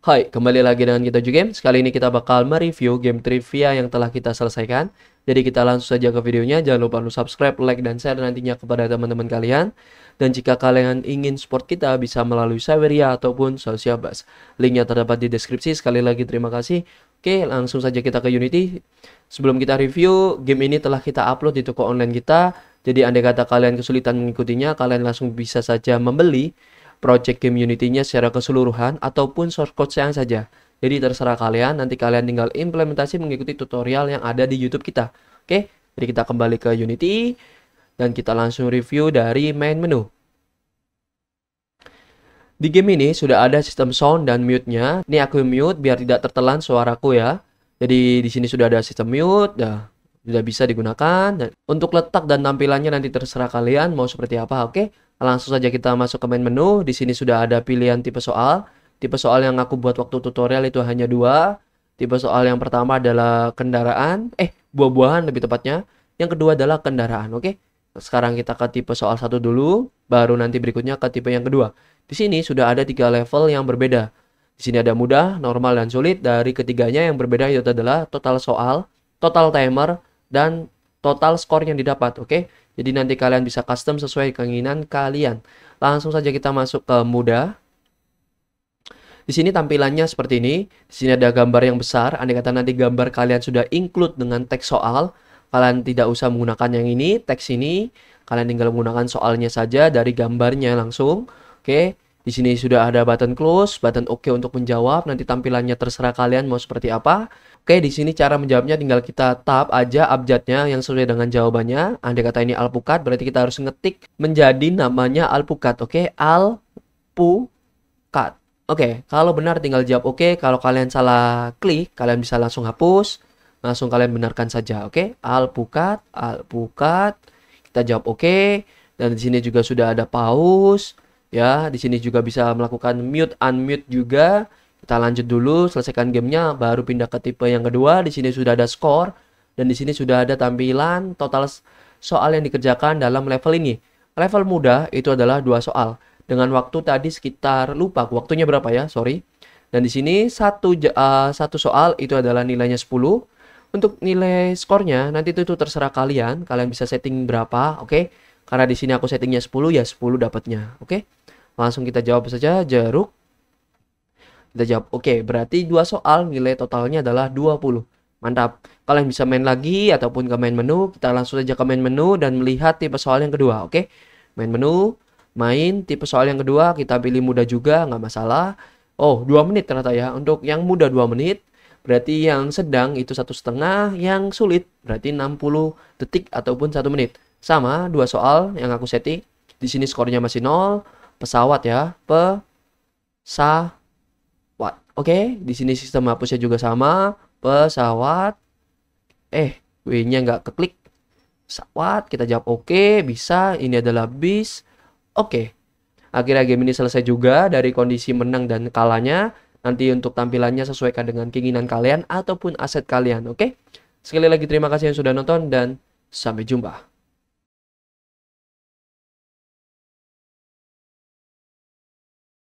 Hai, kembali lagi dengan kita juga Game. Sekali ini kita bakal mereview game trivia yang telah kita selesaikan. Jadi kita langsung saja ke videonya. Jangan lupa untuk subscribe, like, dan share nantinya kepada teman-teman kalian. Dan jika kalian ingin support kita, bisa melalui Saveria ataupun bus. Linknya terdapat di deskripsi. Sekali lagi terima kasih. Oke, langsung saja kita ke Unity. Sebelum kita review, game ini telah kita upload di toko online kita. Jadi andai kata kalian kesulitan mengikutinya, kalian langsung bisa saja membeli project community-nya secara keseluruhan ataupun source code yang saja. Jadi terserah kalian, nanti kalian tinggal implementasi mengikuti tutorial yang ada di YouTube kita. Oke, jadi kita kembali ke Unity dan kita langsung review dari main menu. Di game ini sudah ada sistem sound dan mute-nya. Ini aku mute biar tidak tertelan suaraku ya. Jadi di sini sudah ada sistem mute, dah ya, sudah bisa digunakan. Dan Untuk letak dan tampilannya nanti terserah kalian mau seperti apa, oke? Langsung saja kita masuk ke main menu. Di sini sudah ada pilihan tipe soal. Tipe soal yang aku buat waktu tutorial itu hanya dua. Tipe soal yang pertama adalah kendaraan, eh buah-buahan lebih tepatnya. Yang kedua adalah kendaraan, oke? Okay? Sekarang kita ke tipe soal satu dulu, baru nanti berikutnya ke tipe yang kedua. Di sini sudah ada tiga level yang berbeda. Di sini ada mudah, normal, dan sulit. Dari ketiganya yang berbeda itu adalah total soal, total timer, dan total skor yang didapat, oke? Okay? Jadi nanti kalian bisa custom sesuai keinginan kalian. Langsung saja kita masuk ke mudah. Di sini tampilannya seperti ini. Di sini ada gambar yang besar. Andai kata nanti gambar kalian sudah include dengan teks soal, kalian tidak usah menggunakan yang ini, teks ini. Kalian tinggal menggunakan soalnya saja dari gambarnya langsung. Oke, okay? Di sini sudah ada button close, button oke okay untuk menjawab. Nanti tampilannya terserah kalian mau seperti apa. Oke, di sini cara menjawabnya tinggal kita tap aja abjadnya yang sesuai dengan jawabannya. Andai kata ini alpukat, berarti kita harus ngetik menjadi namanya alpukat. Oke, alpukat. Oke, kalau benar tinggal jawab oke. Okay. Kalau kalian salah klik, kalian bisa langsung hapus. Langsung kalian benarkan saja. Oke, alpukat, alpukat. Kita jawab oke. Okay. Dan di sini juga sudah ada pause ya di sini juga bisa melakukan mute unmute juga kita lanjut dulu selesaikan gamenya baru pindah ke tipe yang kedua di sini sudah ada skor dan di sini sudah ada tampilan total soal yang dikerjakan dalam level ini level mudah itu adalah dua soal dengan waktu tadi sekitar lupa waktunya berapa ya sorry dan di sini satu uh, satu soal itu adalah nilainya 10 untuk nilai skornya nanti itu, itu terserah kalian kalian bisa setting berapa oke okay? karena di sini aku settingnya 10 ya 10 dapatnya oke okay? Langsung kita jawab saja jeruk. Kita jawab, oke, okay, berarti dua soal nilai totalnya adalah 20. Mantap. Kalian bisa main lagi ataupun ke main menu. Kita langsung saja ke main menu dan melihat tipe soal yang kedua, oke? Okay? Main menu, main tipe soal yang kedua, kita pilih mudah juga, nggak masalah. Oh, dua menit ternyata ya. Untuk yang mudah dua menit, berarti yang sedang itu satu setengah, yang sulit berarti 60 detik ataupun satu menit. Sama dua soal yang aku setting. Di sini skornya masih nol pesawat ya pesawat oke okay? di sini sistem hapusnya juga sama pesawat eh w nya nggak keklik pesawat kita jawab oke okay, bisa ini adalah bis oke okay. akhirnya game ini selesai juga dari kondisi menang dan kalahnya nanti untuk tampilannya sesuaikan dengan keinginan kalian ataupun aset kalian oke okay? sekali lagi terima kasih yang sudah nonton dan sampai jumpa